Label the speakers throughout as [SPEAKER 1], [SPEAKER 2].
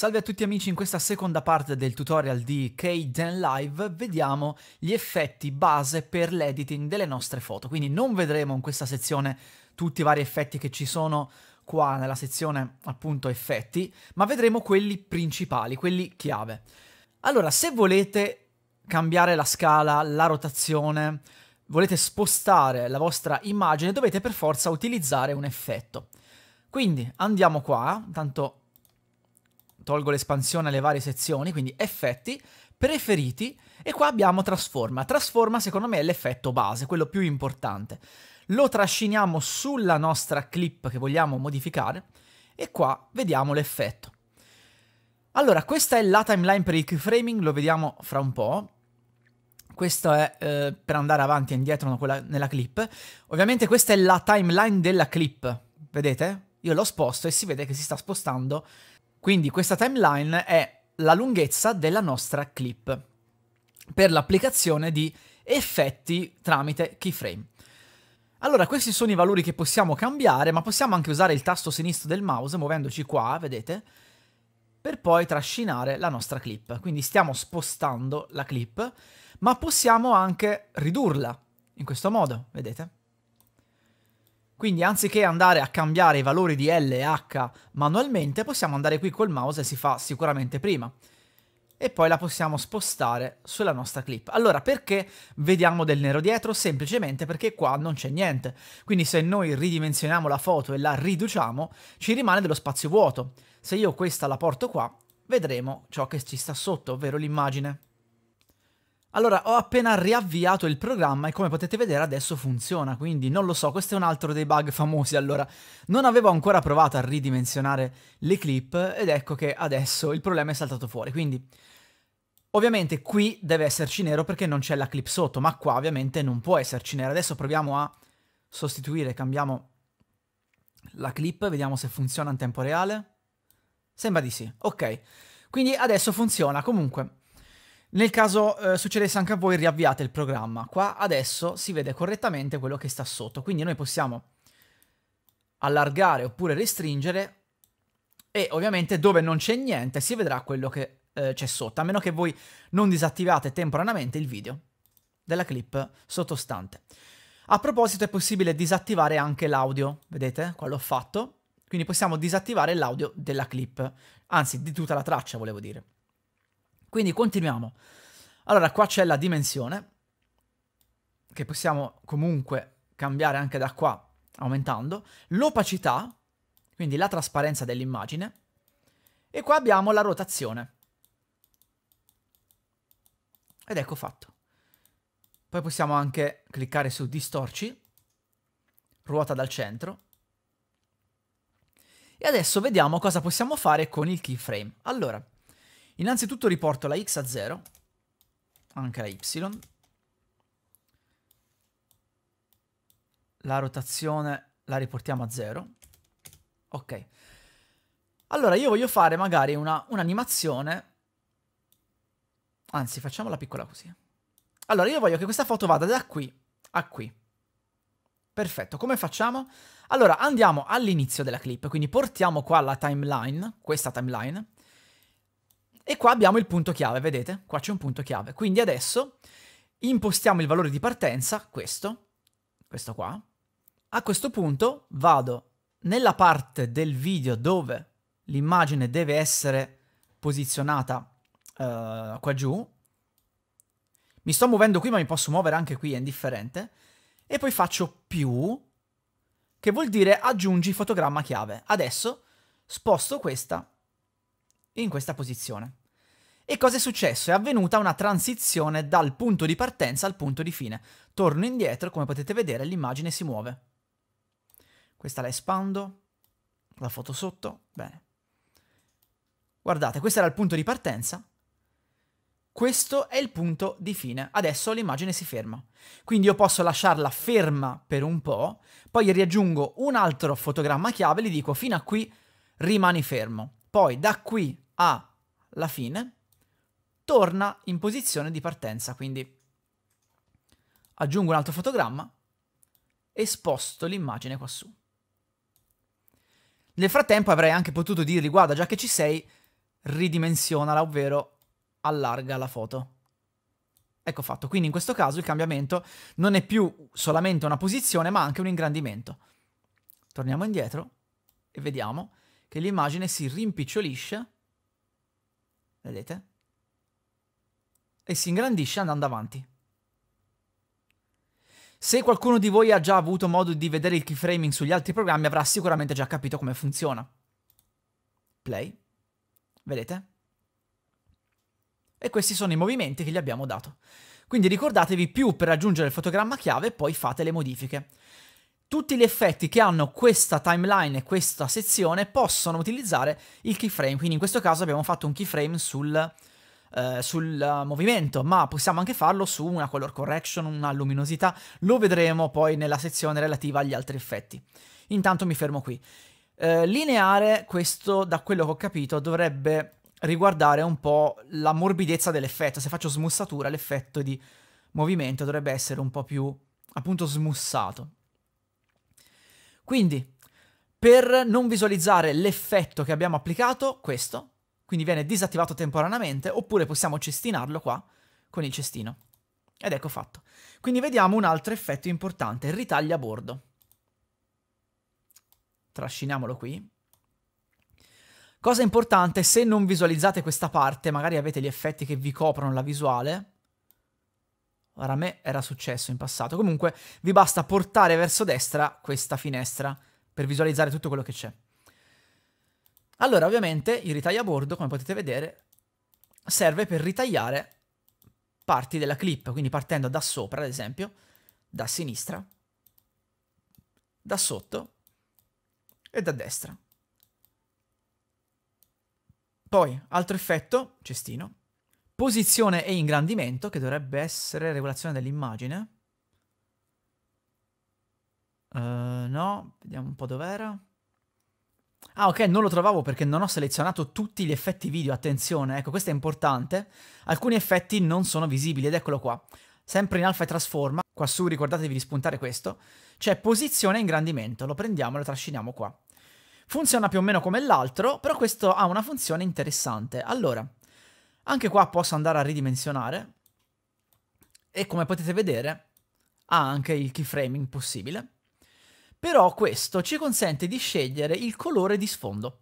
[SPEAKER 1] Salve a tutti amici, in questa seconda parte del tutorial di Kden Live vediamo gli effetti base per l'editing delle nostre foto, quindi non vedremo in questa sezione tutti i vari effetti che ci sono qua nella sezione appunto effetti, ma vedremo quelli principali, quelli chiave. Allora, se volete cambiare la scala, la rotazione, volete spostare la vostra immagine, dovete per forza utilizzare un effetto. Quindi andiamo qua, intanto tolgo l'espansione alle varie sezioni, quindi effetti, preferiti, e qua abbiamo trasforma. Trasforma secondo me è l'effetto base, quello più importante. Lo trasciniamo sulla nostra clip che vogliamo modificare e qua vediamo l'effetto. Allora, questa è la timeline per il keyframing, lo vediamo fra un po'. Questo è eh, per andare avanti e indietro nella clip. Ovviamente questa è la timeline della clip, vedete? Io l'ho sposto e si vede che si sta spostando quindi questa timeline è la lunghezza della nostra clip per l'applicazione di effetti tramite keyframe. Allora, questi sono i valori che possiamo cambiare, ma possiamo anche usare il tasto sinistro del mouse muovendoci qua, vedete, per poi trascinare la nostra clip. Quindi stiamo spostando la clip, ma possiamo anche ridurla in questo modo, vedete? Quindi anziché andare a cambiare i valori di L e H manualmente, possiamo andare qui col mouse e si fa sicuramente prima. E poi la possiamo spostare sulla nostra clip. Allora, perché vediamo del nero dietro? Semplicemente perché qua non c'è niente. Quindi se noi ridimensioniamo la foto e la riduciamo, ci rimane dello spazio vuoto. Se io questa la porto qua, vedremo ciò che ci sta sotto, ovvero l'immagine. Allora, ho appena riavviato il programma e come potete vedere adesso funziona, quindi non lo so, questo è un altro dei bug famosi. Allora, non avevo ancora provato a ridimensionare le clip ed ecco che adesso il problema è saltato fuori, quindi... Ovviamente qui deve esserci nero perché non c'è la clip sotto, ma qua ovviamente non può esserci nero. Adesso proviamo a sostituire, cambiamo la clip, vediamo se funziona in tempo reale. Sembra di sì, ok. Quindi adesso funziona, comunque nel caso eh, succedesse anche a voi, riavviate il programma. Qua adesso si vede correttamente quello che sta sotto, quindi noi possiamo allargare oppure restringere e ovviamente dove non c'è niente si vedrà quello che eh, c'è sotto, a meno che voi non disattivate temporaneamente il video della clip sottostante. A proposito è possibile disattivare anche l'audio, vedete? Qua l'ho fatto, quindi possiamo disattivare l'audio della clip, anzi di tutta la traccia volevo dire. Quindi continuiamo. Allora, qua c'è la dimensione, che possiamo comunque cambiare anche da qua, aumentando. L'opacità, quindi la trasparenza dell'immagine. E qua abbiamo la rotazione. Ed ecco fatto. Poi possiamo anche cliccare su distorci, ruota dal centro. E adesso vediamo cosa possiamo fare con il keyframe. Allora, Innanzitutto riporto la x a 0, anche la y. La rotazione la riportiamo a 0. Ok. Allora, io voglio fare magari un'animazione. Un Anzi, facciamola piccola così. Allora, io voglio che questa foto vada da qui a qui. Perfetto, come facciamo? Allora, andiamo all'inizio della clip, quindi portiamo qua la timeline, questa timeline, e qua abbiamo il punto chiave, vedete? Qua c'è un punto chiave. Quindi adesso impostiamo il valore di partenza, questo, questo qua. A questo punto vado nella parte del video dove l'immagine deve essere posizionata uh, qua giù. Mi sto muovendo qui, ma mi posso muovere anche qui, è indifferente. E poi faccio più, che vuol dire aggiungi fotogramma chiave. Adesso sposto questa in questa posizione. E cosa è successo? È avvenuta una transizione dal punto di partenza al punto di fine. Torno indietro, come potete vedere l'immagine si muove. Questa la espando, la foto sotto, bene. Guardate, questo era il punto di partenza, questo è il punto di fine. Adesso l'immagine si ferma. Quindi io posso lasciarla ferma per un po', poi riaggiungo un altro fotogramma chiave e gli dico fino a qui rimani fermo. Poi da qui alla fine torna in posizione di partenza, quindi aggiungo un altro fotogramma e sposto l'immagine quassù. Nel frattempo avrei anche potuto dirgli guarda già che ci sei ridimensionala, ovvero allarga la foto. Ecco fatto, quindi in questo caso il cambiamento non è più solamente una posizione ma anche un ingrandimento. Torniamo indietro e vediamo che l'immagine si rimpicciolisce, vedete? E si ingrandisce andando avanti. Se qualcuno di voi ha già avuto modo di vedere il keyframing sugli altri programmi, avrà sicuramente già capito come funziona. Play. Vedete? E questi sono i movimenti che gli abbiamo dato. Quindi ricordatevi più per aggiungere il fotogramma chiave poi fate le modifiche tutti gli effetti che hanno questa timeline e questa sezione possono utilizzare il keyframe, quindi in questo caso abbiamo fatto un keyframe sul, eh, sul eh, movimento, ma possiamo anche farlo su una color correction, una luminosità, lo vedremo poi nella sezione relativa agli altri effetti. Intanto mi fermo qui. Eh, lineare, questo da quello che ho capito dovrebbe riguardare un po' la morbidezza dell'effetto, se faccio smussatura l'effetto di movimento dovrebbe essere un po' più appunto smussato. Quindi, per non visualizzare l'effetto che abbiamo applicato, questo, quindi viene disattivato temporaneamente, oppure possiamo cestinarlo qua con il cestino. Ed ecco fatto. Quindi vediamo un altro effetto importante, il ritaglio bordo. Trasciniamolo qui. Cosa importante, se non visualizzate questa parte, magari avete gli effetti che vi coprono la visuale, Ora a me era successo in passato. Comunque vi basta portare verso destra questa finestra per visualizzare tutto quello che c'è. Allora, ovviamente, il ritaglio a bordo, come potete vedere, serve per ritagliare parti della clip, quindi partendo da sopra, ad esempio, da sinistra, da sotto e da destra. Poi, altro effetto, cestino, Posizione e ingrandimento, che dovrebbe essere regolazione dell'immagine. Uh, no, vediamo un po' dov'era. Ah, ok, non lo trovavo perché non ho selezionato tutti gli effetti video. Attenzione, ecco, questo è importante. Alcuni effetti non sono visibili, ed eccolo qua. Sempre in alfa e trasforma, qua su ricordatevi di spuntare questo. C'è posizione e ingrandimento, lo prendiamo e lo trasciniamo qua. Funziona più o meno come l'altro, però questo ha una funzione interessante. Allora, anche qua posso andare a ridimensionare e come potete vedere ha anche il keyframing possibile. Però questo ci consente di scegliere il colore di sfondo.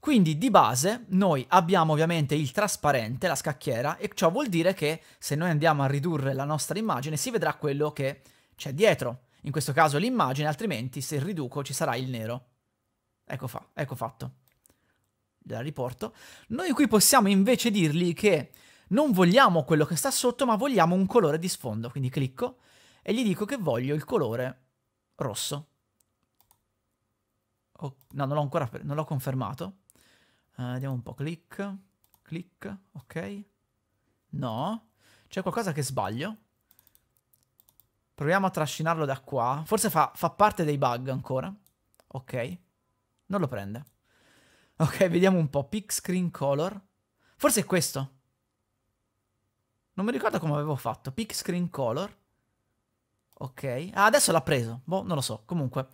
[SPEAKER 1] Quindi di base noi abbiamo ovviamente il trasparente, la scacchiera, e ciò vuol dire che se noi andiamo a ridurre la nostra immagine si vedrà quello che c'è dietro. In questo caso l'immagine, altrimenti se riduco ci sarà il nero. Ecco, fa, ecco fatto la riporto, noi qui possiamo invece dirgli che non vogliamo quello che sta sotto, ma vogliamo un colore di sfondo. Quindi clicco e gli dico che voglio il colore rosso. Oh, no, non l'ho ancora non l'ho confermato. Uh, vediamo un po', clic, clic, ok. No, c'è qualcosa che sbaglio. Proviamo a trascinarlo da qua. Forse fa, fa parte dei bug ancora. Ok, non lo prende. Ok, vediamo un po'. Pick screen color. Forse è questo. Non mi ricordo come avevo fatto. Pick screen color. Ok. Ah, adesso l'ha preso. Boh, non lo so. Comunque.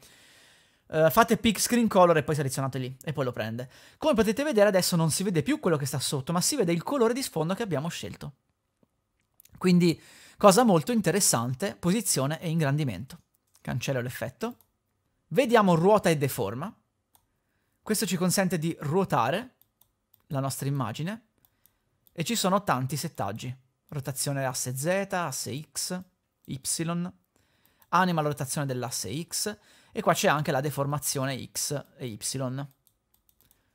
[SPEAKER 1] Uh, fate pick screen color e poi selezionate lì e poi lo prende. Come potete vedere adesso non si vede più quello che sta sotto, ma si vede il colore di sfondo che abbiamo scelto. Quindi, cosa molto interessante, posizione e ingrandimento. Cancello l'effetto. Vediamo ruota e deforma. Questo ci consente di ruotare la nostra immagine e ci sono tanti settaggi. Rotazione asse Z, asse X, Y, anima la rotazione dell'asse X e qua c'è anche la deformazione X e Y.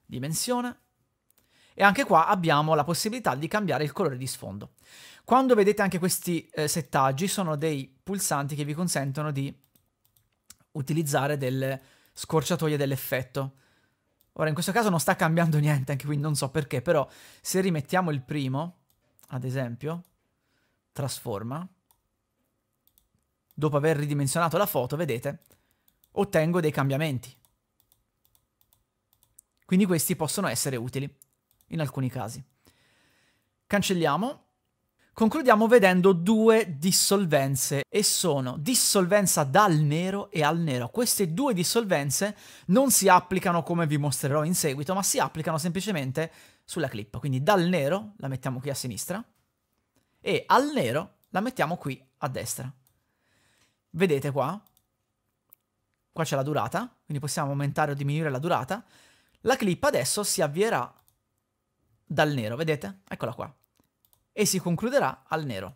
[SPEAKER 1] Dimensione. E anche qua abbiamo la possibilità di cambiare il colore di sfondo. Quando vedete anche questi eh, settaggi sono dei pulsanti che vi consentono di utilizzare delle scorciatoie dell'effetto. Ora, in questo caso non sta cambiando niente, anche qui non so perché, però se rimettiamo il primo, ad esempio, trasforma, dopo aver ridimensionato la foto, vedete, ottengo dei cambiamenti. Quindi questi possono essere utili in alcuni casi. Cancelliamo Concludiamo vedendo due dissolvenze e sono dissolvenza dal nero e al nero. Queste due dissolvenze non si applicano come vi mostrerò in seguito, ma si applicano semplicemente sulla clip. Quindi dal nero la mettiamo qui a sinistra e al nero la mettiamo qui a destra. Vedete qua? Qua c'è la durata, quindi possiamo aumentare o diminuire la durata. La clip adesso si avvierà dal nero, vedete? Eccola qua e si concluderà al nero.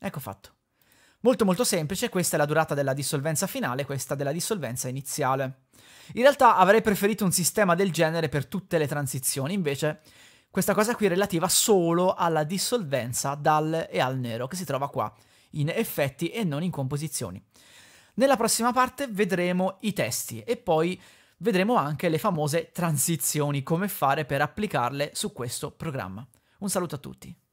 [SPEAKER 1] Ecco fatto. Molto molto semplice, questa è la durata della dissolvenza finale, questa della dissolvenza iniziale. In realtà avrei preferito un sistema del genere per tutte le transizioni, invece questa cosa qui è relativa solo alla dissolvenza dal e al nero, che si trova qua, in effetti e non in composizioni. Nella prossima parte vedremo i testi e poi vedremo anche le famose transizioni, come fare per applicarle su questo programma. Un saluto a tutti.